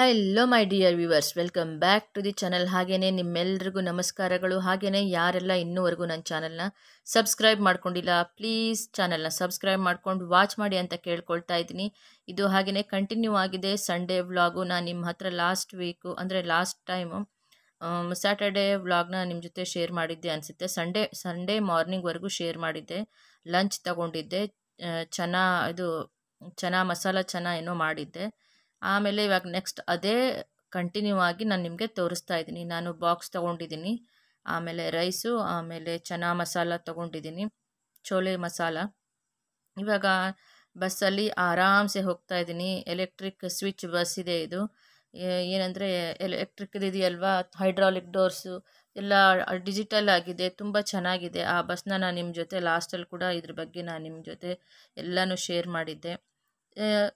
hello my dear viewers welcome back to the channel ಹಾಗೆಯೇ ನಿಮ್ಮೆಲ್ಲರಿಗೂ ನಮಸ್ಕಾರಗಳು ಹಾಗೆಯೇ ಯಾರೆಲ್ಲ ಇನ್ನೂವರೆಗೂ ನನ್ನ ಚಾನಲ್ನ ಸಬ್ಸ್ಕ್ರೈಬ್ ಮಾಡ್ಕೊಂಡಿಲ್ಲ ಪ್ಲೀಸ್ ಚಾನಲ್ನ ಸಬ್ಸ್ಕ್ರೈಬ್ ಮಾಡ್ಕೊಂಡು ವಾಚ್ ಮಾಡಿ ಅಂತ ಕೇಳ್ಕೊಳ್ತಾ ಇದ್ದೀನಿ ಇದು ಹಾಗೆಯೇ ಕಂಟಿನ್ಯೂ ಆಗಿದೆ ಸಂಡೇ ವ್ಲಾಗು ನಾನು ನಿಮ್ಮ ಹತ್ರ ಲಾಸ್ಟ್ ವೀಕು ಅಂದರೆ ಲಾಸ್ಟ್ ಟೈಮು ಸ್ಯಾಟರ್ಡೆ ವ್ಲಾಗ್ನ ನಿಮ್ಮ ಜೊತೆ ಶೇರ್ ಮಾಡಿದ್ದೆ ಅನಿಸುತ್ತೆ ಸಂಡೇ ಸಂಡೇ ಮಾರ್ನಿಂಗ್ವರೆಗೂ ಶೇರ್ ಮಾಡಿದ್ದೆ ಲಂಚ್ ತಗೊಂಡಿದ್ದೆ ಚೆನ್ನ ಇದು ಚೆನ್ನಾಗಿ ಮಸಾಲ ಚೆನ್ನಾಗಿ ಏನೋ ಮಾಡಿದ್ದೆ ಆಮೇಲೆ ಇವಾಗ ನೆಕ್ಸ್ಟ್ ಅದೇ ಕಂಟಿನ್ಯೂ ಆಗಿ ನಾನು ನಿಮಗೆ ತೋರಿಸ್ತಾ ಇದ್ದೀನಿ ನಾನು ಬಾಕ್ಸ್ ತೊಗೊಂಡಿದ್ದೀನಿ ಆಮೇಲೆ ರೈಸು ಆಮೇಲೆ ಚನಾ ಮಸಾಲ ತೊಗೊಂಡಿದ್ದೀನಿ ಚೋಲೆ ಮಸಾಲ ಇವಾಗ ಬಸ್ಸಲ್ಲಿ ಆರಾಮ್ಸೆ ಹೋಗ್ತಾ ಇದ್ದೀನಿ ಎಲೆಕ್ಟ್ರಿಕ್ ಸ್ವಿಚ್ ಬಸ್ ಇದೆ ಇದು ಏನಂದರೆ ಎಲೆಕ್ಟ್ರಿಕ್ ಇದೆಯಲ್ವಾ ಹೈಡ್ರಾಲಿಕ್ ಡೋರ್ಸು ಎಲ್ಲ ಡಿಜಿಟಲ್ ಆಗಿದೆ ತುಂಬ ಚೆನ್ನಾಗಿದೆ ಆ ಬಸ್ನ ನಾನು ನಿಮ್ಮ ಜೊತೆ ಲಾಸ್ಟಲ್ಲಿ ಕೂಡ ಇದ್ರ ಬಗ್ಗೆ ನಾನು ನಿಮ್ಮ ಜೊತೆ ಎಲ್ಲನೂ ಶೇರ್ ಮಾಡಿದ್ದೆ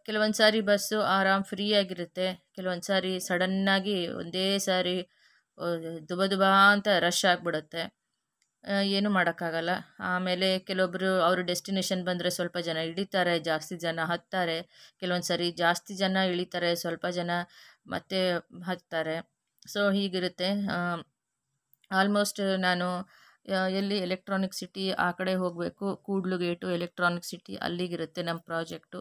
ಕೆಲವೊಂದು ಸಾರಿ ಬಸ್ಸು ಆರಾಮ್ ಫ್ರೀ ಆಗಿರುತ್ತೆ ಕೆಲವೊಂದು ಸಾರಿ ಸಡನ್ನಾಗಿ ಒಂದೇ ಸಾರಿ ದುಬ ದುಬಾ ಅಂತ ರಶ್ ಆಗಿಬಿಡುತ್ತೆ ಏನೂ ಮಾಡೋಕ್ಕಾಗಲ್ಲ ಆಮೇಲೆ ಕೆಲವೊಬ್ಬರು ಅವರು ಡೆಸ್ಟಿನೇಷನ್ ಬಂದರೆ ಸ್ವಲ್ಪ ಜನ ಇಳಿತಾರೆ ಜಾಸ್ತಿ ಜನ ಹತ್ತಾರೆ ಕೆಲವೊಂದು ಸಾರಿ ಜಾಸ್ತಿ ಜನ ಇಳಿತಾರೆ ಸ್ವಲ್ಪ ಜನ ಮತ್ತೆ ಹತ್ತಾರೆ ಸೊ ಹೀಗಿರುತ್ತೆ ಆಲ್ಮೋಸ್ಟ್ ನಾನು ಎಲ್ಲಿ ಎಲೆಕ್ಟ್ರಾನಿಕ್ ಸಿಟಿ ಆ ಕಡೆ ಹೋಗಬೇಕು ಕೂಡ್ಲು ಗೇಟು ಎಲೆಕ್ಟ್ರಾನಿಕ್ ಸಿಟಿ ಅಲ್ಲಿಗಿರುತ್ತೆ ನಮ್ಮ ಪ್ರಾಜೆಕ್ಟು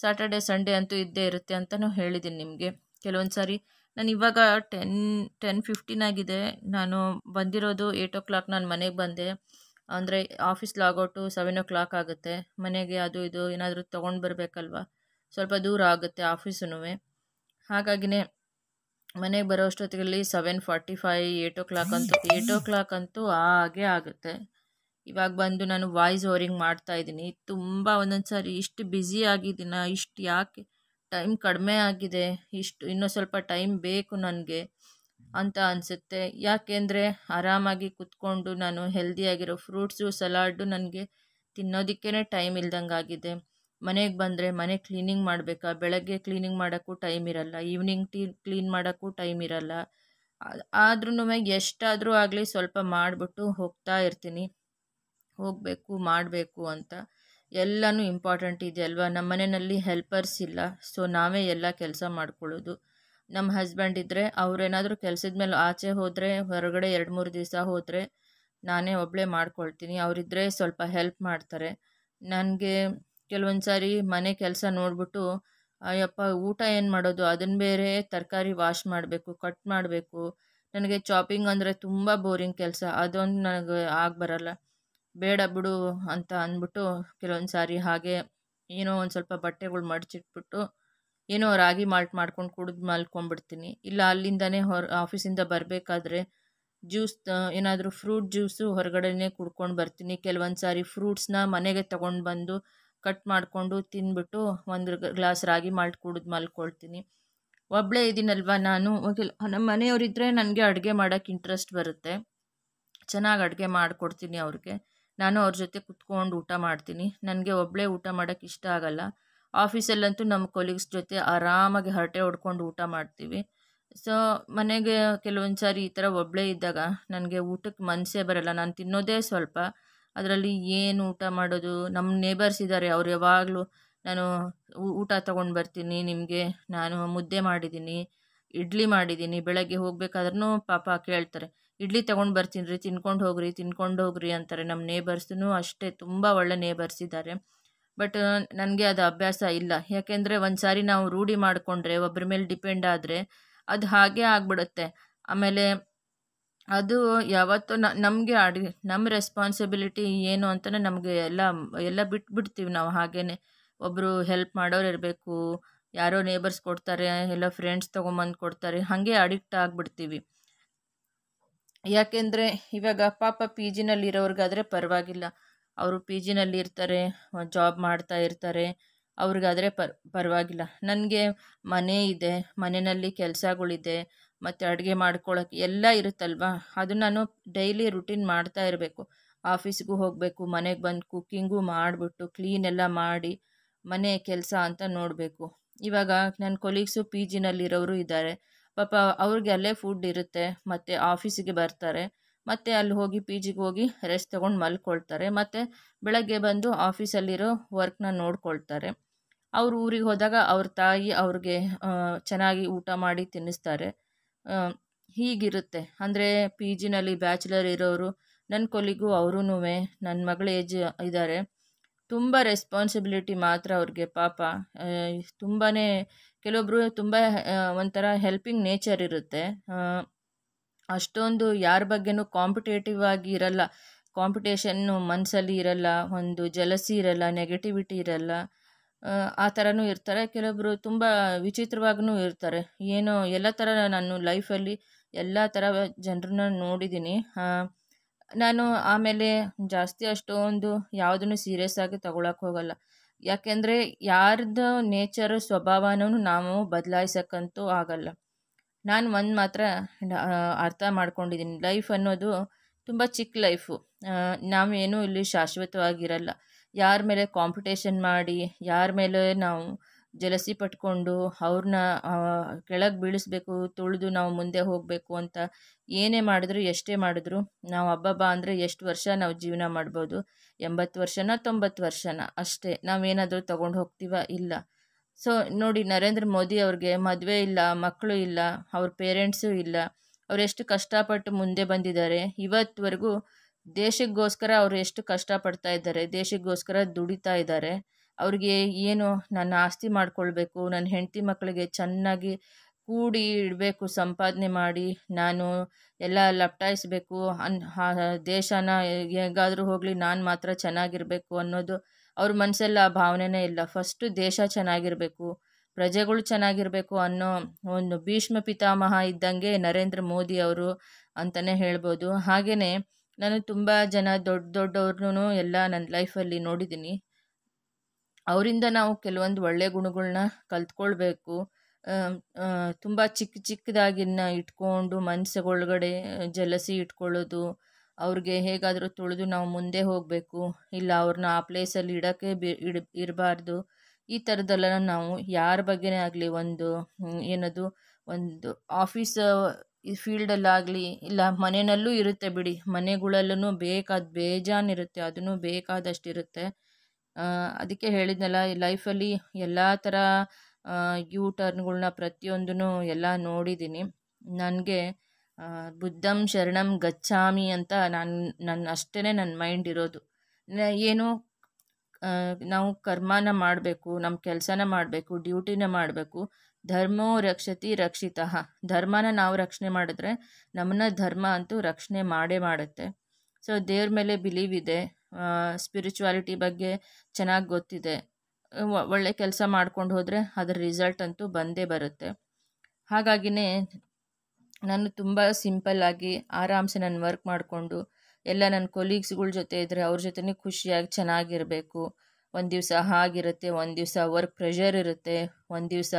ಸ್ಯಾಟರ್ಡೆ ಸಂಡೇ ಅಂತೂ ಇದ್ದೇ ಇರುತ್ತೆ ಅಂತಲೂ ಹೇಳಿದ್ದೀನಿ ನಿಮಗೆ ಕೆಲವೊಂದು ಸಾರಿ ನಾನು ಇವಾಗ ಟೆನ್ ಟೆನ್ ಫಿಫ್ಟೀನ್ ಆಗಿದೆ ನಾನು ಬಂದಿರೋದು ಏಯ್ಟ್ ಓ ಕ್ಲಾಕ್ ನಾನು ಮನೆಗೆ ಬಂದೆ ಅಂದರೆ office logout seven o'clock ಆಗುತ್ತೆ ಮನೆಗೆ ಅದು ಇದು ಏನಾದರೂ ತೊಗೊಂಡು ಬರಬೇಕಲ್ವ ಸ್ವಲ್ಪ ದೂರ ಆಗುತ್ತೆ ಆಫೀಸೂ ಹಾಗಾಗಿನೇ ಮನೆಗೆ ಬರೋ ಅಷ್ಟೊತ್ತಿಗೆ seven forty five eight o'clock ಅಂತೂ ಏಯ್ಟ್ ಓ ಕ್ಲಾಕ್ ಅಂತೂ ಹಾಗೆ ಆಗುತ್ತೆ ಇವಾಗ ಬಂದು ನಾನು ವಾಯ್ಸ್ ಓವರಿಂಗ್ ಮಾಡ್ತಾ ಇದ್ದೀನಿ ತುಂಬ ಒಂದೊಂದು ಸಾರಿ ಇಷ್ಟು ಬ್ಯುಸಿ ಆಗಿದ್ದೀನ ಇಷ್ಟು ಯಾಕೆ ಟೈಮ್ ಕಡಿಮೆ ಆಗಿದೆ ಇಷ್ಟು ಇನ್ನೂ ಸ್ವಲ್ಪ ಟೈಮ್ ಬೇಕು ನನಗೆ ಅಂತ ಅನಿಸುತ್ತೆ ಯಾಕೆಂದರೆ ಆರಾಮಾಗಿ ಕುತ್ಕೊಂಡು ನಾನು ಹೆಲ್ದಿಯಾಗಿರೋ ಫ್ರೂಟ್ಸು ಸಲಾಡು ನನಗೆ ತಿನ್ನೋದಕ್ಕೇ ಟೈಮ್ ಇಲ್ದಂಗೆ ಆಗಿದೆ ಮನೆಗೆ ಬಂದರೆ ಮನೆ ಕ್ಲೀನಿಂಗ್ ಮಾಡಬೇಕಾ ಬೆಳಗ್ಗೆ ಕ್ಲೀನಿಂಗ್ ಮಾಡೋಕ್ಕೂ ಟೈಮ್ ಇರಲ್ಲ ಈವ್ನಿಂಗ್ ಟೀ ಕ್ಲೀನ್ ಮಾಡೋಕ್ಕೂ ಟೈಮ್ ಇರಲ್ಲ ಆದ್ರೂ ಎಷ್ಟಾದರೂ ಆಗಲಿ ಸ್ವಲ್ಪ ಮಾಡಿಬಿಟ್ಟು ಹೋಗ್ತಾ ಇರ್ತೀನಿ ಹೋಗಬೇಕು ಮಾಡಬೇಕು ಅಂತ ಎಲ್ಲನೂ ಇಂಪಾರ್ಟೆಂಟ್ ಇದೆಯಲ್ವಾ ನಮ್ಮ ಮನೆಯಲ್ಲಿ ಹೆಲ್ಪರ್ಸ್ ಇಲ್ಲ ಸೊ ನಾವೇ ಎಲ್ಲ ಕೆಲಸ ಮಾಡ್ಕೊಳ್ಳೋದು ನಮ್ಮ ಹಸ್ಬೆಂಡ್ ಇದ್ದರೆ ಅವ್ರೇನಾದರೂ ಕೆಲಸದ ಮೇಲೆ ಆಚೆ ಹೋದರೆ ಹೊರಗಡೆ ಎರಡು ಮೂರು ದಿವಸ ಹೋದರೆ ನಾನೇ ಒಬ್ಬಳೇ ಮಾಡ್ಕೊಳ್ತೀನಿ ಅವರಿದ್ದರೆ ಸ್ವಲ್ಪ ಹೆಲ್ಪ್ ಮಾಡ್ತಾರೆ ನನಗೆ ಕೆಲವೊಂದು ಸಾರಿ ಮನೆ ಕೆಲಸ ನೋಡಿಬಿಟ್ಟು ಅಯ್ಯಪ್ಪ ಊಟ ಏನು ಮಾಡೋದು ಅದನ್ನು ಬೇರೆ ತರಕಾರಿ ವಾಶ್ ಮಾಡಬೇಕು ಕಟ್ ಮಾಡಬೇಕು ನನಗೆ ಚಾಪಿಂಗ್ ಅಂದರೆ ತುಂಬ ಬೋರಿಂಗ್ ಕೆಲಸ ಅದೊಂದು ನನಗೆ ಆಗಿ ಬರಲ್ಲ ಬೇಡ ಬಿಡು ಅಂತ ಅಂದ್ಬಿಟ್ಟು ಕೆಲವೊಂದು ಸಾರಿ ಹಾಗೆ ಏನೋ ಒಂದು ಸ್ವಲ್ಪ ಬಟ್ಟೆಗಳು ಮಡಚಿಟ್ಬಿಟ್ಟು ಏನೋ ರಾಗಿ ಮಾಲ್ಟ್ ಮಾಡ್ಕೊಂಡು ಕುಡಿದು ಮಲ್ಕೊಂಡ್ಬಿಡ್ತೀನಿ ಇಲ್ಲ ಅಲ್ಲಿಂದನೇ ಹೊರ ಆಫೀಸಿಂದ ಬರಬೇಕಾದ್ರೆ ಜ್ಯೂಸ್ ಏನಾದರೂ ಫ್ರೂಟ್ ಜ್ಯೂಸು ಹೊರಗಡೆನೇ ಕುಡ್ಕೊಂಡು ಬರ್ತೀನಿ ಕೆಲವೊಂದು ಸಾರಿ ಫ್ರೂಟ್ಸ್ನ ಮನೆಗೆ ತೊಗೊಂಡು ಬಂದು ಕಟ್ ಮಾಡಿಕೊಂಡು ತಿಂದ್ಬಿಟ್ಟು ಒಂದು ಗ್ಲಾಸ್ ರಾಗಿ ಮಾಲ್ಟ್ ಕುಡಿದು ಮಲ್ಕೊಳ್ತೀನಿ ಒಬ್ಬಳೇ ಇದ್ದೀನಲ್ವ ನಾನು ನಮ್ಮ ಮನೆಯವರಿದ್ದರೆ ನನಗೆ ಅಡುಗೆ ಮಾಡೋಕ್ಕೆ ಇಂಟ್ರೆಸ್ಟ್ ಬರುತ್ತೆ ಚೆನ್ನಾಗಿ ಅಡುಗೆ ಮಾಡಿಕೊಡ್ತೀನಿ ಅವ್ರಿಗೆ ನಾನು ಅವ್ರ ಜೊತೆ ಕುತ್ಕೊಂಡು ಊಟ ಮಾಡ್ತೀನಿ ನನಗೆ ಒಬ್ಬಳೇ ಊಟ ಮಾಡೋಕ್ಕೆ ಇಷ್ಟ ಆಗಲ್ಲ ಆಫೀಸಲ್ಲಂತೂ ನಮ್ಮ ಕೊಲೀಗ್ಸ್ ಜೊತೆ ಆರಾಮಾಗಿ ಹರಟೆ ಹೊಡ್ಕೊಂಡು ಊಟ ಮಾಡ್ತೀವಿ ಸೊ ಮನೆಗೆ ಕೆಲವೊಂದು ಸಾರಿ ಈ ಥರ ಒಬ್ಬಳೇ ಇದ್ದಾಗ ನನಗೆ ಊಟಕ್ಕೆ ಮನಸ್ಸೇ ಬರಲ್ಲ ನಾನು ತಿನ್ನೋದೇ ಸ್ವಲ್ಪ ಅದರಲ್ಲಿ ಏನು ಊಟ ಮಾಡೋದು ನಮ್ಮ ನೇಬರ್ಸ್ ಇದ್ದಾರೆ ಅವ್ರು ಯಾವಾಗಲೂ ನಾನು ಊಟ ತೊಗೊಂಡು ಬರ್ತೀನಿ ನಿಮಗೆ ನಾನು ಮುದ್ದೆ ಮಾಡಿದ್ದೀನಿ ಇಡ್ಲಿ ಮಾಡಿದ್ದೀನಿ ಬೆಳಗ್ಗೆ ಹೋಗಬೇಕಾದ್ರೂ ಪಾಪ ಕೇಳ್ತಾರೆ ಇಡ್ಲಿ ತಗೊಂಡು ಬರ್ತೀನಿ ರೀ ತಿನ್ಕೊಂಡು ಹೋಗ್ರಿ ತಿನ್ಕೊಂಡು ಹೋಗ್ರಿ ಅಂತಾರೆ ನಮ್ಮ ನೇಬರ್ಸ್ನೂ ಅಷ್ಟೇ ತುಂಬ ಒಳ್ಳೆ ನೇಬರ್ಸ್ ಇದ್ದಾರೆ ಬಟ್ ನನಗೆ ಅದು ಅಭ್ಯಾಸ ಇಲ್ಲ ಯಾಕೆಂದರೆ ಒಂದು ಸಾರಿ ನಾವು ರೂಢಿ ಮಾಡಿಕೊಂಡ್ರೆ ಒಬ್ಬರ ಮೇಲೆ ಡಿಪೆಂಡ್ ಆದರೆ ಅದು ಹಾಗೆ ಆಗಿಬಿಡುತ್ತೆ ಆಮೇಲೆ ಅದು ಯಾವತ್ತೂ ನಮಗೆ ಅಡಿ ನಮ್ಮ ರೆಸ್ಪಾನ್ಸಿಬಿಲಿಟಿ ಏನು ಅಂತಲೇ ನಮಗೆ ಎಲ್ಲ ಎಲ್ಲ ಬಿಟ್ಬಿಡ್ತೀವಿ ನಾವು ಹಾಗೇ ಒಬ್ಬರು ಹೆಲ್ಪ್ ಮಾಡೋರು ಇರಬೇಕು ಯಾರೋ ನೇಬರ್ಸ್ ಕೊಡ್ತಾರೆ ಎಲ್ಲ ಫ್ರೆಂಡ್ಸ್ ತೊಗೊಂಬಂದು ಕೊಡ್ತಾರೆ ಹಾಗೆ ಅಡಿಕ್ಟ್ ಆಗಿಬಿಡ್ತೀವಿ ಯಾಕೆಂದರೆ ಇವಾಗ ಪಾಪ ಪಿ ಜಿನಲ್ಲಿರೋರಿಗಾದರೆ ಪರವಾಗಿಲ್ಲ ಅವರು ಪಿ ಜಿನಲ್ಲಿ ಇರ್ತಾರೆ ಜಾಬ್ ಮಾಡ್ತಾ ಇರ್ತಾರೆ ಅವ್ರಿಗಾದರೆ ಪರ್ ಪರವಾಗಿಲ್ಲ ನನಗೆ ಮನೆ ಇದೆ ಮನೆಯಲ್ಲಿ ಕೆಲಸಗಳಿದೆ ಮತ್ತು ಅಡುಗೆ ಮಾಡ್ಕೊಳ್ಳೋಕ್ಕೆ ಎಲ್ಲ ಇರುತ್ತಲ್ವಾ ಅದು ನಾನು ಡೈಲಿ ರುಟೀನ್ ಮಾಡ್ತಾ ಇರಬೇಕು ಆಫೀಸ್ಗೂ ಹೋಗಬೇಕು ಮನೆಗೆ ಬಂದು ಕುಕ್ಕಿಂಗೂ ಮಾಡಿಬಿಟ್ಟು ಕ್ಲೀನೆಲ್ಲ ಮಾಡಿ ಮನೆ ಕೆಲಸ ಅಂತ ನೋಡಬೇಕು ಇವಾಗ ನನ್ನ ಕೊಲೀಗ್ಸು ಪಿ ಜಿನಲ್ಲಿರೋರು ಇದ್ದಾರೆ ಪಾಪ ಅವ್ರಿಗೆ ಅಲ್ಲೇ ಫುಡ್ ಇರುತ್ತೆ ಮತ್ತು ಆಫೀಸಿಗೆ ಬರ್ತಾರೆ ಮತ್ತು ಅಲ್ಲಿ ಹೋಗಿ ಪಿ ಜಿಗೆ ಹೋಗಿ ರೆಸ್ಟ್ ತೊಗೊಂಡು ಮಲ್ಕೊಳ್ತಾರೆ ಮತ್ತು ಬೆಳಗ್ಗೆ ಬಂದು ಆಫೀಸಲ್ಲಿರೋ ವರ್ಕ್ನ ನೋಡ್ಕೊಳ್ತಾರೆ ಅವ್ರ ಊರಿಗೆ ಹೋದಾಗ ಅವ್ರ ತಾಯಿ ಅವ್ರಿಗೆ ಚೆನ್ನಾಗಿ ಊಟ ಮಾಡಿ ತಿನ್ನಿಸ್ತಾರೆ ಹೀಗಿರುತ್ತೆ ಅಂದರೆ ಪಿ ಜಿನಲ್ಲಿ ಬ್ಯಾಚುಲರ್ ಇರೋರು ನನ್ನ ಕೊಲಿಗೂ ಅವರೂ ನನ್ನ ಮಗಳ ಏಜ್ ಇದ್ದಾರೆ ತುಂಬ ರೆಸ್ಪಾನ್ಸಿಬಿಲಿಟಿ ಮಾತ್ರ ಅವ್ರಿಗೆ ಪಾಪ ತುಂಬಾ ಕೆಲವೊಬ್ರು ತುಂಬ ಒಂಥರ ಹೆಲ್ಪಿಂಗ್ ನೇಚರ್ ಇರುತ್ತೆ ಅಷ್ಟೊಂದು ಯಾರ ಬಗ್ಗೆಯೂ ಕಾಂಪಿಟೇಟಿವ್ ಆಗಿ ಇರಲ್ಲ ಕಾಂಪಿಟೇಷನ್ನು ಮನಸ್ಸಲ್ಲಿ ಇರಲ್ಲ ಒಂದು ಜಲಸಿ ಇರಲ್ಲ ನೆಗೆಟಿವಿಟಿ ಇರಲ್ಲ ಆ ಥರನೂ ಇರ್ತಾರೆ ಕೆಲವೊಬ್ರು ತುಂಬ ವಿಚಿತ್ರವಾಗೂ ಇರ್ತಾರೆ ಏನೋ ಎಲ್ಲ ಥರ ನಾನು ಲೈಫಲ್ಲಿ ಎಲ್ಲ ಥರ ಜನರನ್ನ ನೋಡಿದ್ದೀನಿ ನಾನು ಆಮೇಲೆ ಜಾಸ್ತಿ ಅಷ್ಟೊಂದು ಯಾವುದನ್ನು ಸೀರಿಯಸ್ ಆಗಿ ತಗೊಳಕ್ಕೆ ಹೋಗಲ್ಲ ಯಾಕೆಂದರೆ ಯಾರ್ದ ನೇಚರ್ ಸ್ವಭಾವನೂ ನಾವು ಬದಲಾಯಿಸಕ್ಕಂತೂ ಆಗಲ್ಲ ನಾನು ಒಂದು ಮಾತ್ರ ಅರ್ಥ ಮಾಡ್ಕೊಂಡಿದ್ದೀನಿ ಲೈಫ್ ಅನ್ನೋದು ತುಂಬ ಚಿಕ್ಕ ಲೈಫು ನಾವೇನು ಇಲ್ಲಿ ಶಾಶ್ವತವಾಗಿರಲ್ಲ ಯಾರ ಮೇಲೆ ಕಾಂಪಿಟೇಷನ್ ಮಾಡಿ ಯಾರ ಮೇಲೆ ನಾವು ಜಲಸಿ ಪಟ್ಕೊಂಡು ಅವ್ರನ್ನ ಕೆಳಗೆ ಬೀಳಿಸ್ಬೇಕು ತುಳಿದು ನಾವು ಮುಂದೆ ಹೋಗಬೇಕು ಅಂತ ಏನೇ ಮಾಡಿದ್ರು ಎಷ್ಟೇ ಮಾಡಿದ್ರು ನಾವು ಹಬ್ಬಬ್ಬ ಅಂದರೆ ಎಷ್ಟು ವರ್ಷ ನಾವು ಜೀವನ ಮಾಡ್ಬೋದು ಎಂಬತ್ತು ವರ್ಷನ ತೊಂಬತ್ತು ವರ್ಷನ ಅಷ್ಟೇ ನಾವೇನಾದರೂ ತೊಗೊಂಡು ಹೋಗ್ತೀವ ಇಲ್ಲ ಸೊ ನೋಡಿ ನರೇಂದ್ರ ಮೋದಿ ಅವ್ರಿಗೆ ಮದುವೆ ಇಲ್ಲ ಮಕ್ಕಳು ಇಲ್ಲ ಅವ್ರ ಪೇರೆಂಟ್ಸು ಇಲ್ಲ ಎಷ್ಟು ಕಷ್ಟಪಟ್ಟು ಮುಂದೆ ಬಂದಿದ್ದಾರೆ ಇವತ್ತುವರೆಗೂ ದೇಶಕ್ಕೋಸ್ಕರ ಅವರು ಎಷ್ಟು ಕಷ್ಟಪಡ್ತಾ ಇದ್ದಾರೆ ದೇಶಕ್ಕೋಸ್ಕರ ದುಡಿತಾ ಇದ್ದಾರೆ ಅವ್ರಿಗೆ ಏನು ನನ್ನ ಆಸ್ತಿ ಮಾಡ್ಕೊಳ್ಬೇಕು ನನ್ನ ಹೆಂಡತಿ ಮಕ್ಕಳಿಗೆ ಚೆನ್ನಾಗಿ ಕೂಡಿ ಇಡಬೇಕು ಸಂಪಾದನೆ ಮಾಡಿ ನಾನು ಎಲ್ಲ ಲಪ್ಟಾಯಿಸ್ಬೇಕು ಅನ್ ದೇಶನ ಹೇಗಾದರೂ ಹೋಗಲಿ ನಾನು ಮಾತ್ರ ಚೆನ್ನಾಗಿರಬೇಕು ಅನ್ನೋದು ಅವ್ರ ಮನಸ್ಸಲ್ಲಿ ಆ ಭಾವನೆನೇ ಇಲ್ಲ ಫಸ್ಟು ದೇಶ ಚೆನ್ನಾಗಿರಬೇಕು ಪ್ರಜೆಗಳು ಚೆನ್ನಾಗಿರಬೇಕು ಅನ್ನೋ ಒಂದು ಭೀಷ್ಮ ಪಿತಾಮಹ ಇದ್ದಂಗೆ ನರೇಂದ್ರ ಮೋದಿ ಅವರು ಅಂತಲೇ ಹೇಳ್ಬೋದು ಹಾಗೆಯೇ ನಾನು ತುಂಬ ಜನ ದೊಡ್ಡ ದೊಡ್ಡವ್ರನ್ನೂ ಎಲ್ಲ ನನ್ನ ಲೈಫಲ್ಲಿ ನೋಡಿದ್ದೀನಿ ಅವರಿಂದ ನಾವು ಕೆಲವೊಂದು ಒಳ್ಳೆಯ ಗುಣಗಳನ್ನ ಕಲ್ತ್ಕೊಳ್ಬೇಕು ತುಂಬ ಚಿಕ್ಕ ಚಿಕ್ಕದಾಗಿನ್ನ ಇಟ್ಕೊಂಡು ಮನಸ್ಸು ಒಳಗಡೆ ಜಲಸಿ ಇಟ್ಕೊಳ್ಳೋದು ಅವ್ರಿಗೆ ಹೇಗಾದರೂ ತುಳಿದು ನಾವು ಮುಂದೆ ಹೋಗಬೇಕು ಇಲ್ಲ ಅವ್ರನ್ನ ಆ ಪ್ಲೇಸಲ್ಲಿ ಇಡೋಕ್ಕೆ ಬಿ ಇಡ ಇರಬಾರ್ದು ಈ ಥರದ್ದೆಲ್ಲ ನಾವು ಯಾರ ಬಗ್ಗೆ ಆಗಲಿ ಒಂದು ಏನದು ಒಂದು ಆಫೀಸ್ ಫೀಲ್ಡಲ್ಲಾಗಲಿ ಇಲ್ಲ ಮನೆಯಲ್ಲೂ ಇರುತ್ತೆ ಬಿಡಿ ಮನೆಗಳಲ್ಲೂ ಬೇಕಾದ ಬೇಜಾನಿರುತ್ತೆ ಅದನ್ನು ಬೇಕಾದಷ್ಟಿರುತ್ತೆ ಅದಕ್ಕೆ ಹೇಳಿದ್ನಲ್ಲ ಲೈಫಲ್ಲಿ ಎಲ್ಲ ಥರ ಯೂ ಟರ್ನ್ಗಳ್ನ ಪ್ರತಿಯೊಂದೂ ಎಲ್ಲ ನೋಡಿದ್ದೀನಿ ನನಗೆ ಬುದ್ಧಂ ಶರಣಂ ಗಚ್ಚಾಮಿ ಅಂತ ನಾನು ನನ್ನ ಅಷ್ಟೇ ನನ್ನ ಮೈಂಡ್ ಇರೋದು ಏನು ನಾವು ಕರ್ಮನ ಮಾಡಬೇಕು ನಮ್ಮ ಕೆಲಸನ ಮಾಡಬೇಕು ಡ್ಯೂಟಿನ ಮಾಡಬೇಕು ಧರ್ಮೋ ರಕ್ಷತಿ ರಕ್ಷಿತ ಧರ್ಮನ ನಾವು ರಕ್ಷಣೆ ಮಾಡಿದ್ರೆ ನಮ್ಮನ್ನ ಧರ್ಮ ಅಂತೂ ರಕ್ಷಣೆ ಮಾಡೇ ಮಾಡುತ್ತೆ ಸೊ ದೇವ್ರ ಮೇಲೆ ಬಿಲೀವ್ ಇದೆ ಸ್ಪಿರಿಚುವಾಲಿಟಿ ಬಗ್ಗೆ ಚೆನ್ನಾಗಿ ಗೊತ್ತಿದೆ ಒಳ್ಳೆ ಕೆಲಸ ಮಾಡ್ಕೊಂಡು ಹೋದರೆ ಅದರ ರಿಸಲ್ಟ್ ಅಂತೂ ಬಂದೇ ಬರುತ್ತೆ ಹಾಗಾಗಿನೇ ನಾನು ತುಂಬ ಸಿಂಪಲ್ಲಾಗಿ ಆರಾಮ್ಸೆ ನಾನು ವರ್ಕ್ ಮಾಡಿಕೊಂಡು ಎಲ್ಲ ನನ್ನ ಕೊಲೀಗ್ಸ್ಗಳ ಜೊತೆ ಇದ್ದರೆ ಅವ್ರ ಜೊತೆನೇ ಖುಷಿಯಾಗಿ ಚೆನ್ನಾಗಿರಬೇಕು ಒಂದು ದಿವಸ ಹಾಗಿರುತ್ತೆ ಒಂದು ದಿವಸ ವರ್ಕ್ ಪ್ರೆಷರ್ ಇರುತ್ತೆ ಒಂದು ದಿವಸ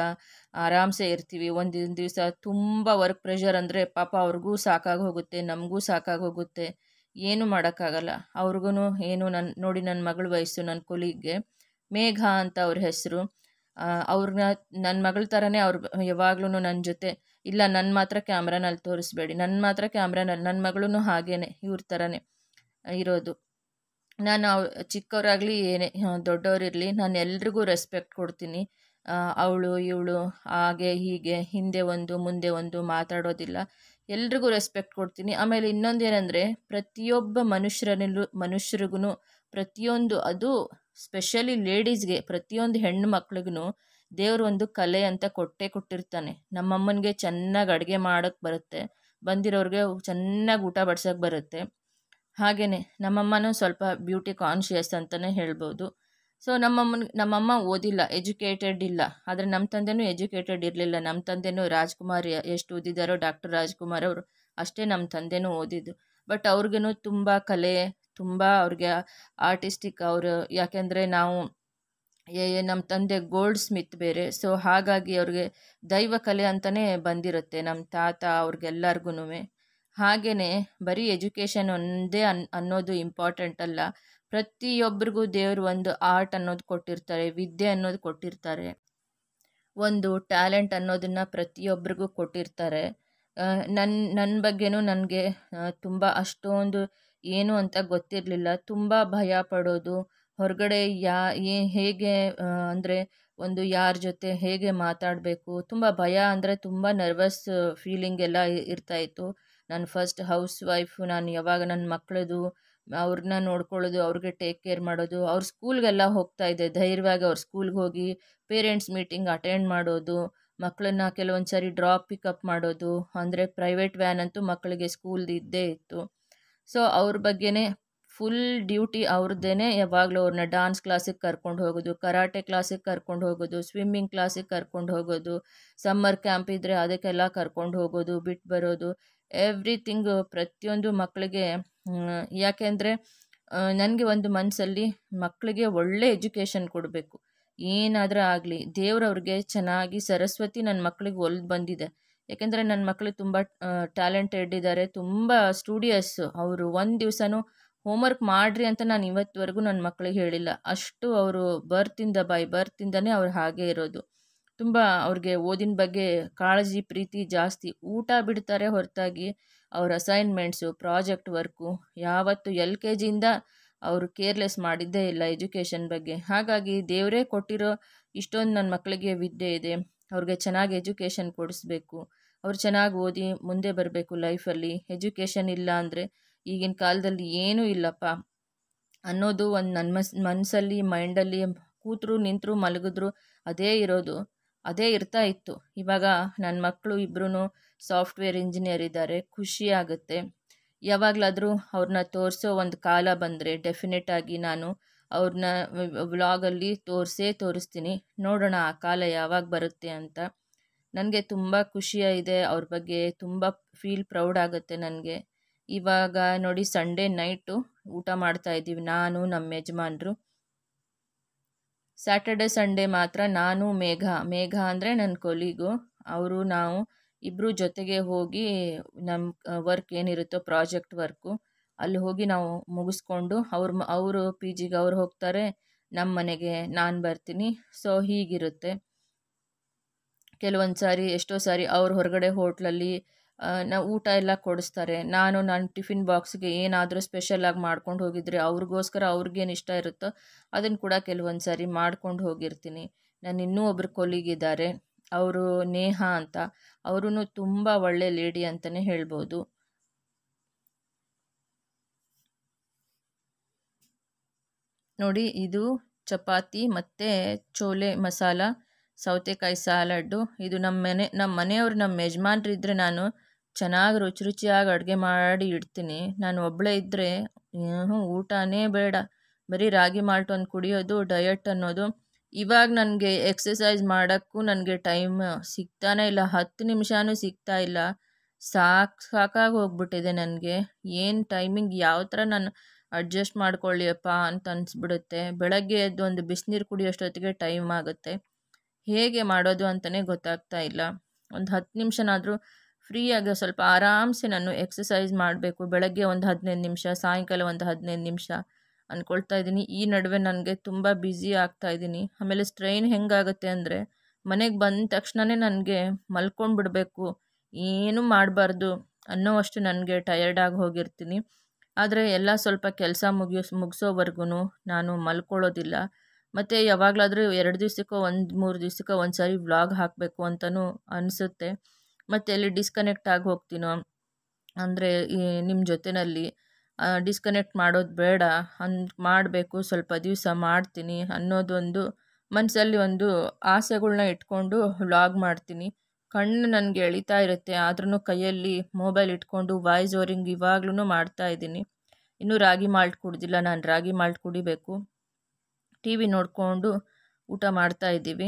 ಆರಾಮ್ಸೆ ಇರ್ತೀವಿ ಒಂದು ದಿವಸ ತುಂಬ ವರ್ಕ್ ಪ್ರೆಷರ್ ಅಂದರೆ ಪಾಪ ಅವ್ರಿಗೂ ಸಾಕಾಗಿ ಹೋಗುತ್ತೆ ನಮಗೂ ಸಾಕಾಗಿ ಹೋಗುತ್ತೆ ಏನು ಮಾಡೋಕ್ಕಾಗಲ್ಲ ಅವ್ರಿಗೂ ಏನು ನನ್ನ ನೋಡಿ ನನ್ನ ಮಗಳ ವಯಸ್ಸು ನನ್ನ ಕೊಲಿಗೆ ಮೇಘ ಅಂತ ಅವ್ರ ಹೆಸರು ಅವ್ರನ್ನ ನನ್ನ ಮಗಳ ಥರನೇ ಅವ್ರ ಯಾವಾಗ್ಲೂ ನನ್ನ ಜೊತೆ ಇಲ್ಲ ನನ್ನ ಮಾತ್ರ ಕ್ಯಾಮ್ರಾನಲ್ಲಿ ತೋರಿಸ್ಬೇಡಿ ನನ್ನ ಮಾತ್ರ ಕ್ಯಾಮ್ರಾನಲ್ಲಿ ನನ್ನ ಮಗಳೂ ಹಾಗೇ ಇವ್ರ ಥರನೇ ಇರೋದು ನಾನು ಚಿಕ್ಕವರಾಗಲಿ ಏನೇ ದೊಡ್ಡವರಿರಲಿ ನಾನು ಎಲ್ರಿಗೂ ರೆಸ್ಪೆಕ್ಟ್ ಕೊಡ್ತೀನಿ ಅವಳು ಇವಳು ಹಾಗೆ ಹೀಗೆ ಹಿಂದೆ ಒಂದು ಮುಂದೆ ಒಂದು ಮಾತಾಡೋದಿಲ್ಲ ಎಲ್ರಿಗೂ ರೆಸ್ಪೆಕ್ಟ್ ಕೊಡ್ತೀನಿ ಆಮೇಲೆ ಇನ್ನೊಂದೇನೆಂದರೆ ಪ್ರತಿಯೊಬ್ಬ ಮನುಷ್ಯರಲ್ಲೂ ಮನುಷ್ಯರಿಗೂ ಪ್ರತಿಯೊಂದು ಅದು ಸ್ಪೆಷಲಿ ಲೇಡೀಸ್ಗೆ ಪ್ರತಿಯೊಂದು ಹೆಣ್ಣು ಮಕ್ಳಿಗೂ ದೇವರು ಒಂದು ಕಲೆ ಅಂತ ಕೊಟ್ಟೆ ಕೊಟ್ಟಿರ್ತಾನೆ ನಮ್ಮಮ್ಮನಿಗೆ ಚೆನ್ನಾಗಿ ಅಡುಗೆ ಮಾಡೋಕ್ಕೆ ಬರುತ್ತೆ ಬಂದಿರೋರಿಗೆ ಚೆನ್ನಾಗಿ ಊಟ ಬಡ್ಸೋಕ್ಕೆ ಬರುತ್ತೆ ಹಾಗೆಯೇ ನಮ್ಮಮ್ಮನೂ ಸ್ವಲ್ಪ ಬ್ಯೂಟಿ ಕಾನ್ಶಿಯಸ್ ಅಂತಲೇ ಹೇಳ್ಬೋದು ಸೊ ನಮ್ಮಮ್ಮನ ನಮ್ಮಮ್ಮ ಓದಿಲ್ಲ ಎಜುಕೇಟೆಡ್ ಇಲ್ಲ ಆದರೆ ನಮ್ಮ ತಂದೆಯೂ ಎಜುಕೇಟೆಡ್ ಇರಲಿಲ್ಲ ನಮ್ಮ ತಂದೆಯೂ ರಾಜ್ಕುಮಾರ್ ಎಷ್ಟು ಓದಿದ್ದಾರೋ ಡಾಕ್ಟರ್ ರಾಜ್ಕುಮಾರ್ ಅವರು ಅಷ್ಟೇ ನಮ್ಮ ತಂದೆಯೂ ಓದಿದ್ದು ಬಟ್ ಅವ್ರಿಗೂ ತುಂಬ ಕಲೆ ತುಂಬ ಅವ್ರಿಗೆ ಆರ್ಟಿಸ್ಟಿಕ್ ಅವರು ಯಾಕೆಂದರೆ ನಾವು ಏ ನಮ್ಮ ತಂದೆ ಗೋಲ್ಡ್ ಸ್ಮಿತ್ ಬೇರೆ ಸೊ ಹಾಗಾಗಿ ಅವ್ರಿಗೆ ದೈವ ಕಲೆ ಅಂತಲೇ ಬಂದಿರುತ್ತೆ ನಮ್ಮ ತಾತ ಅವ್ರಿಗೆಲ್ಲರಿಗೂ ಹಾಗೆಯೇ ಬರೀ ಎಜುಕೇಷನ್ ಒಂದೇ ಅನ್ ಅನ್ನೋದು ಇಂಪಾರ್ಟೆಂಟ್ ಅಲ್ಲ ಪ್ರತಿಯೊಬ್ಬರಿಗೂ ದೇವರು ಒಂದು ಆರ್ಟ್ ಅನ್ನೋದು ಕೊಟ್ಟಿರ್ತಾರೆ ವಿದ್ಯೆ ಅನ್ನೋದು ಕೊಟ್ಟಿರ್ತಾರೆ ಒಂದು ಟ್ಯಾಲೆಂಟ್ ಅನ್ನೋದನ್ನು ಪ್ರತಿಯೊಬ್ಬರಿಗೂ ಕೊಟ್ಟಿರ್ತಾರೆ ನನ್ನ ನನ್ನ ಬಗ್ಗೆನೂ ನನಗೆ ತುಂಬ ಅಷ್ಟೊಂದು ಏನು ಅಂತ ಗೊತ್ತಿರಲಿಲ್ಲ ತುಂಬ ಭಯ ಪಡೋದು ಹೊರಗಡೆ ಯಾ ಏ ಹೇಗೆ ಅಂದರೆ ಒಂದು ಯಾರ ಜೊತೆ ಹೇಗೆ ಮಾತಾಡಬೇಕು ತುಂಬ ಭಯ ಅಂದರೆ ತುಂಬ ನರ್ವಸ್ ಫೀಲಿಂಗ್ ಎಲ್ಲ ಇರ್ತಾಯಿತ್ತು ನಾನು ಫಸ್ಟ್ ಹೌಸ್ ವೈಫು ನಾನು ಯಾವಾಗ ನನ್ನ ಮಕ್ಕಳದು ಅವ್ರನ್ನ ನೋಡ್ಕೊಳ್ಳೋದು ಅವ್ರಿಗೆ ಟೇಕ್ ಕೇರ್ ಮಾಡೋದು ಅವ್ರ ಸ್ಕೂಲ್ಗೆಲ್ಲ ಹೋಗ್ತಾ ಇದೆ ಧೈರ್ಯವಾಗಿ ಅವ್ರ ಸ್ಕೂಲ್ಗೆ ಹೋಗಿ ಪೇರೆಂಟ್ಸ್ ಮೀಟಿಂಗ್ ಅಟೆಂಡ್ ಮಾಡೋದು ಮಕ್ಕಳನ್ನ ಕೆಲವೊಂದು ಸಾರಿ ಡ್ರಾಪ್ ಪಿಕಪ್ ಮಾಡೋದು ಅಂದರೆ ಪ್ರೈವೇಟ್ ವ್ಯಾನ್ ಅಂತೂ ಮಕ್ಕಳಿಗೆ ಸ್ಕೂಲ್ದು ಇದ್ದೇ ಇತ್ತು ಸೊ ಅವ್ರ ಬಗ್ಗೆನೇ ಫುಲ್ ಡ್ಯೂಟಿ ಅವ್ರದ್ದೇ ಯಾವಾಗಲೂ ಅವ್ರನ್ನ ಡಾನ್ಸ್ ಕ್ಲಾಸಿಗೆ ಕರ್ಕೊಂಡು ಹೋಗೋದು ಕರಾಟೆ ಕ್ಲಾಸಿಗೆ ಕರ್ಕೊಂಡು ಹೋಗೋದು ಸ್ವಿಮ್ಮಿಂಗ್ ಕ್ಲಾಸಿಗೆ ಕರ್ಕೊಂಡು ಹೋಗೋದು ಸಮ್ಮರ್ ಕ್ಯಾಂಪ್ ಇದ್ದರೆ ಅದಕ್ಕೆಲ್ಲ ಕರ್ಕೊಂಡು ಹೋಗೋದು ಬಿಟ್ಟು ಬರೋದು ಎವ್ರಿಥಿಂಗು ಪ್ರತಿಯೊಂದು ಮಕ್ಕಳಿಗೆ ಯಾಕೆಂದರೆ ನನಗೆ ಒಂದು ಮನಸ್ಸಲ್ಲಿ ಮಕ್ಕಳಿಗೆ ಒಳ್ಳೆ ಎಜುಕೇಷನ್ ಕೊಡಬೇಕು ಏನಾದರೂ ಆಗಲಿ ದೇವ್ರು ಚೆನ್ನಾಗಿ ಸರಸ್ವತಿ ನನ್ನ ಮಕ್ಕಳಿಗೆ ಒಲ್ದು ಬಂದಿದೆ ಯಾಕೆಂದರೆ ನನ್ನ ಮಕ್ಕಳು ತುಂಬ ಟ್ಯಾಲೆಂಟೆಡ್ ಇದ್ದಾರೆ ತುಂಬ ಸ್ಟೂಡಿಯಸ್ಸು ಅವರು ಒಂದು ದಿವಸನೂ ಹೋಮ್ವರ್ಕ್ ಮಾಡಿರಿ ಅಂತ ನಾನು ಇವತ್ತುವರೆಗೂ ನನ್ನ ಮಕ್ಕಳಿಗೆ ಹೇಳಿಲ್ಲ ಅಷ್ಟು ಅವರು ಬರ್ತಿಂದ ಬೈ ಬರ್ತಿಂದನೇ ಅವ್ರು ಹಾಗೆ ಇರೋದು ತುಂಬ ಅವ್ರಿಗೆ ಓದಿನ ಬಗ್ಗೆ ಕಾಳಜಿ ಪ್ರೀತಿ ಜಾಸ್ತಿ ಊಟ ಬಿಡ್ತಾರೆ ಹೊರತಾಗಿ ಅವ್ರ ಅಸೈನ್ಮೆಂಟ್ಸು ಪ್ರಾಜೆಕ್ಟ್ ವರ್ಕು ಯಾವತ್ತೂ ಎಲ್ ಕೆ ಜಿಯಿಂದ ಅವರು ಕೇರ್ಲೆಸ್ ಮಾಡಿದ್ದೇ ಇಲ್ಲ ಎಜುಕೇಷನ್ ಬಗ್ಗೆ ಹಾಗಾಗಿ ದೇವರೇ ಕೊಟ್ಟಿರೋ ಇಷ್ಟೊಂದು ನನ್ನ ಮಕ್ಕಳಿಗೆ ವಿದ್ಯೆ ಇದೆ ಅವ್ರಿಗೆ ಚೆನ್ನಾಗಿ ಎಜುಕೇಷನ್ ಕೊಡಿಸ್ಬೇಕು ಅವ್ರು ಚೆನ್ನಾಗಿ ಓದಿ ಮುಂದೆ ಬರಬೇಕು ಲೈಫಲ್ಲಿ ಎಜುಕೇಷನ್ ಇಲ್ಲ ಅಂದರೆ ಈಗಿನ ಕಾಲದಲ್ಲಿ ಏನೂ ಇಲ್ಲಪ್ಪ ಅನ್ನೋದು ಒಂದು ನನ್ನ ಮಸ್ ಮನಸ್ಸಲ್ಲಿ ಮೈಂಡಲ್ಲಿ ಕೂತರು ನಿಂತರು ಮಲಗಿದ್ರು ಅದೇ ಇರೋದು ಅದೇ ಇರ್ತಾ ಇತ್ತು ಇವಾಗ ನನ್ನ ಮಕ್ಕಳು ಇಬ್ಬರೂ ಸಾಫ್ಟ್ವೇರ್ ಇಂಜಿನಿಯರ್ ಇದ್ದಾರೆ ಖುಷಿ ಆಗುತ್ತೆ ಯಾವಾಗಲಾದರೂ ಅವ್ರನ್ನ ತೋರಿಸೋ ಒಂದು ಕಾಲ ಬಂದರೆ ಡೆಫಿನೆಟ್ ಆಗಿ ನಾನು ಅವ್ರನ್ನ ವ್ಲಾಗಲ್ಲಿ ತೋರಿಸೇ ತೋರಿಸ್ತೀನಿ ನೋಡೋಣ ಆ ಕಾಲ ಯಾವಾಗ ಬರುತ್ತೆ ಅಂತ ನನಗೆ ತುಂಬ ಖುಷಿಯಾಗಿದೆ ಅವ್ರ ಬಗ್ಗೆ ತುಂಬ ಫೀಲ್ ಪ್ರೌಡ್ ಆಗುತ್ತೆ ನನಗೆ ಇವಾಗ ನೋಡಿ ಸಂಡೇ ನೈಟು ಊಟ ಮಾಡ್ತಾ ಇದ್ದೀವಿ ನಾನು ನಮ್ಮ ಯಜಮಾನರು ಸ್ಯಾಟರ್ಡೆ ಸಂಡೇ ಮಾತ್ರ ನಾನು ಮೇಘ ಮೇಘ ಅಂದರೆ ನನ್ನ ಕೊಲಿಗು ಅವರು ನಾವು ಇಬ್ಬರು ಜೊತೆಗೆ ಹೋಗಿ ನಮ್ಮ ವರ್ಕ್ ಏನಿರುತ್ತೋ ಪ್ರಾಜೆಕ್ಟ್ ವರ್ಕು ಅಲ್ಲಿ ಹೋಗಿ ನಾವು ಮುಗಿಸ್ಕೊಂಡು ಅವ್ರ ಅವರು ಪಿ ಜಿಗೆ ಅವ್ರು ಹೋಗ್ತಾರೆ ನಮ್ಮ ಮನೆಗೆ ನಾನು ಬರ್ತೀನಿ ಸೊ ಹೀಗಿರುತ್ತೆ ಕೆಲವೊಂದು ಸಾರಿ ಎಷ್ಟೋ ಸಾರಿ ಅವ್ರ ಹೊರಗಡೆ ಹೋಟ್ಲಲ್ಲಿ ನಾವು ಊಟ ಎಲ್ಲ ಕೊಡಿಸ್ತಾರೆ ನಾನು ನನ್ನ ಟಿಫಿನ್ ಬಾಕ್ಸ್ಗೆ ಏನಾದರೂ ಸ್ಪೆಷಲಾಗಿ ಮಾಡ್ಕೊಂಡು ಹೋಗಿದ್ರೆ ಅವ್ರಿಗೋಸ್ಕರ ಅವ್ರಿಗೇನು ಇಷ್ಟ ಇರುತ್ತೋ ಅದನ್ನು ಕೂಡ ಕೆಲವೊಂದು ಸಾರಿ ಮಾಡ್ಕೊಂಡು ಹೋಗಿರ್ತೀನಿ ನಾನು ಇನ್ನೂ ಒಬ್ರು ಕೊಲೀಗಿದ್ದಾರೆ ಅವರು ನೇಹಾ ಅಂತ ಅವರು ತುಂಬ ಒಳ್ಳೆ ಲೇಡಿ ಅಂತಲೇ ಹೇಳ್ಬೋದು ನೋಡಿ ಇದು ಚಪಾತಿ ಮತ್ತು ಚೋಲೆ ಮಸಾಲ ಸೌತೆಕಾಯಿ ಸಾಲಡ್ಡು ಇದು ನಮ್ಮ ಮನೆ ನಮ್ಮ ಮನೆಯವರು ನಮ್ಮ ಯಜಮಾನ್ರಿದ್ದರೆ ನಾನು ಚೆನ್ನಾಗಿ ರುಚಿ ರುಚಿಯಾಗಿ ಅಡುಗೆ ಮಾಡಿ ಇಡ್ತೀನಿ ನಾನು ಒಬ್ಬಳೇ ಇದ್ದರೆ ಊಟನೇ ಬೇಡ ಬರೀ ರಾಗಿ ಮಾಲ್ಟ್ ಒಂದು ಕುಡಿಯೋದು ಡಯಟ್ ಅನ್ನೋದು ಇವಾಗ ನನಗೆ ಎಕ್ಸಸೈಸ್ ಮಾಡೋಕ್ಕೂ ನನಗೆ ಟೈಮ್ ಸಿಗ್ತಾನೇ ಇಲ್ಲ ಹತ್ತು ನಿಮಿಷನೂ ಸಿಗ್ತಾ ಇಲ್ಲ ಸಾಕು ಸಾಕಾಗಿ ಹೋಗ್ಬಿಟ್ಟಿದೆ ನನಗೆ ಏನು ಟೈಮಿಂಗ್ ಯಾವ ಥರ ನಾನು ಅಡ್ಜಸ್ಟ್ ಮಾಡ್ಕೊಳ್ಳಿಯಪ್ಪ ಅಂತ ಅನಿಸ್ಬಿಡುತ್ತೆ ಬೆಳಗ್ಗೆ ಎದ್ದು ಒಂದು ಬಿಸಿನೀರು ಕುಡಿಯೋಷ್ಟೊತ್ತಿಗೆ ಟೈಮ್ ಆಗುತ್ತೆ ಹೇಗೆ ಮಾಡೋದು ಅಂತಲೇ ಗೊತ್ತಾಗ್ತಾ ಇಲ್ಲ ಒಂದು ಹತ್ತು ನಿಮಿಷನಾದರೂ ಫ್ರೀಯಾಗಿ ಸ್ವಲ್ಪ ಆರಾಮ್ಸೆ ನಾನು ಎಕ್ಸಸೈಸ್ ಮಾಡಬೇಕು ಬೆಳಗ್ಗೆ ಒಂದು ಹದಿನೈದು ನಿಮಿಷ ಸಾಯಂಕಾಲ ಒಂದು ಹದಿನೈದು ನಿಮಿಷ ಅಂದ್ಕೊಳ್ತಾ ಇದ್ದೀನಿ ಈ ನಡುವೆ ನನಗೆ ತುಂಬ ಬ್ಯುಸಿ ಆಗ್ತಾ ಇದ್ದೀನಿ ಆಮೇಲೆ ಸ್ಟ್ರೈನ್ ಹೆಂಗಾಗುತ್ತೆ ಅಂದರೆ ಮನೆಗೆ ಬಂದ ತಕ್ಷಣವೇ ನನಗೆ ಮಲ್ಕೊಂಡು ಬಿಡಬೇಕು ಏನು ಮಾಡಬಾರ್ದು ಅನ್ನೋ ಅಷ್ಟು ನನಗೆ ಆಗಿ ಹೋಗಿರ್ತೀನಿ ಆದರೆ ಎಲ್ಲ ಸ್ವಲ್ಪ ಕೆಲಸ ಮುಗಿಯೋ ಮುಗಿಸೋವರೆಗೂ ನಾನು ಮಲ್ಕೊಳ್ಳೋದಿಲ್ಲ ಮತ್ತು ಯಾವಾಗಲಾದರೂ ಎರಡು ದಿವ್ಸಕ್ಕೋ ಒಂದು ಮೂರು ದಿವ್ಸಕ್ಕೋ ಒಂದು ಸಾರಿ ವ್ಲಾಗ್ ಹಾಕಬೇಕು ಅಂತಲೂ ಅನಿಸುತ್ತೆ ಮತ್ತು ಎಲ್ಲಿ ಡಿಸ್ಕನೆಕ್ಟ್ ಆಗಿ ಹೋಗ್ತೀನೋ ಅಂದರೆ ನಿಮ್ಮ ಜೊತೆಯಲ್ಲಿ ಡಿಸ್ಕನೆಕ್ಟ್ ಮಾಡೋದು ಬೇಡ ಅನ್ ಮಾಡಬೇಕು ಸ್ವಲ್ಪ ದಿವಸ ಮಾಡ್ತೀನಿ ಅನ್ನೋದೊಂದು ಮನಸ್ಸಲ್ಲಿ ಒಂದು ಆಸೆಗಳನ್ನ ಇಟ್ಕೊಂಡು ಲಾಗ್ ಮಾಡ್ತೀನಿ ಕಣ್ಣು ನನಗೆ ಎಳಿತಾ ಇರುತ್ತೆ ಆದ್ರೂ ಕೈಯಲ್ಲಿ ಮೊಬೈಲ್ ಇಟ್ಕೊಂಡು ವಾಯ್ಸ್ ಓರಿಂಗ್ ಇವಾಗ್ಲೂ ಮಾಡ್ತಾ ಇದ್ದೀನಿ ಇನ್ನೂ ರಾಗಿ ಮಾಲ್ಟ್ ಕುಡ್ದಿಲ್ಲ ನಾನು ರಾಗಿ ಮಾಲ್ಟ್ ಕುಡಿಬೇಕು ಟಿ ವಿ ನೋಡಿಕೊಂಡು ಊಟ ಮಾಡ್ತಾ ಇದ್ದೀವಿ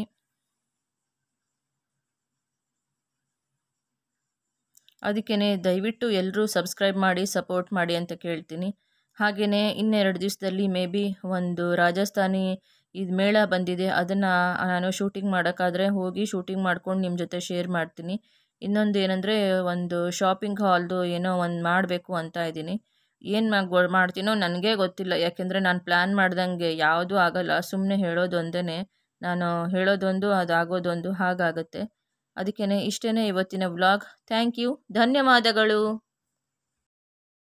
ಅದಕ್ಕೇ ದಯವಿಟ್ಟು ಎಲ್ಲರೂ ಸಬ್ಸ್ಕ್ರೈಬ್ ಮಾಡಿ ಸಪೋರ್ಟ್ ಮಾಡಿ ಅಂತ ಕೇಳ್ತೀನಿ ಹಾಗೆಯೇ ಇನ್ನೆರಡು ದಿವಸದಲ್ಲಿ ಮೇ ಬಿ ಒಂದು ರಾಜಸ್ಥಾನಿ ಇದು ಮೇಳ ಬಂದಿದೆ ಅದನ್ನು ನಾನು ಶೂಟಿಂಗ್ ಮಾಡೋಕ್ಕಾದರೆ ಹೋಗಿ ಶೂಟಿಂಗ್ ಮಾಡ್ಕೊಂಡು ನಿಮ್ಮ ಜೊತೆ ಶೇರ್ ಮಾಡ್ತೀನಿ ಇನ್ನೊಂದು ಏನಂದರೆ ಒಂದು ಶಾಪಿಂಗ್ ಹಾಲ್ದು ಏನೋ ಒಂದು ಮಾಡಬೇಕು ಅಂತ ಇದ್ದೀನಿ ಏನು ಮಾ ಮಾಡ್ತೀನೋ ನನಗೇ ಗೊತ್ತಿಲ್ಲ ಯಾಕೆಂದರೆ ನಾನು ಪ್ಲ್ಯಾನ್ ಮಾಡ್ದಂಗೆ ಯಾವುದೂ ಆಗೋಲ್ಲ ಸುಮ್ಮನೆ ಹೇಳೋದೊಂದೇ ನಾನು ಹೇಳೋದೊಂದು ಅದು ಆಗೋದೊಂದು ಹಾಗಾಗುತ್ತೆ ಅದಕ್ಕೇ ಇಷ್ಟೇ ಇವತ್ತಿನ ವ್ಲಾಗ್ ಥ್ಯಾಂಕ್ ಯು ಧನ್ಯವಾದಗಳು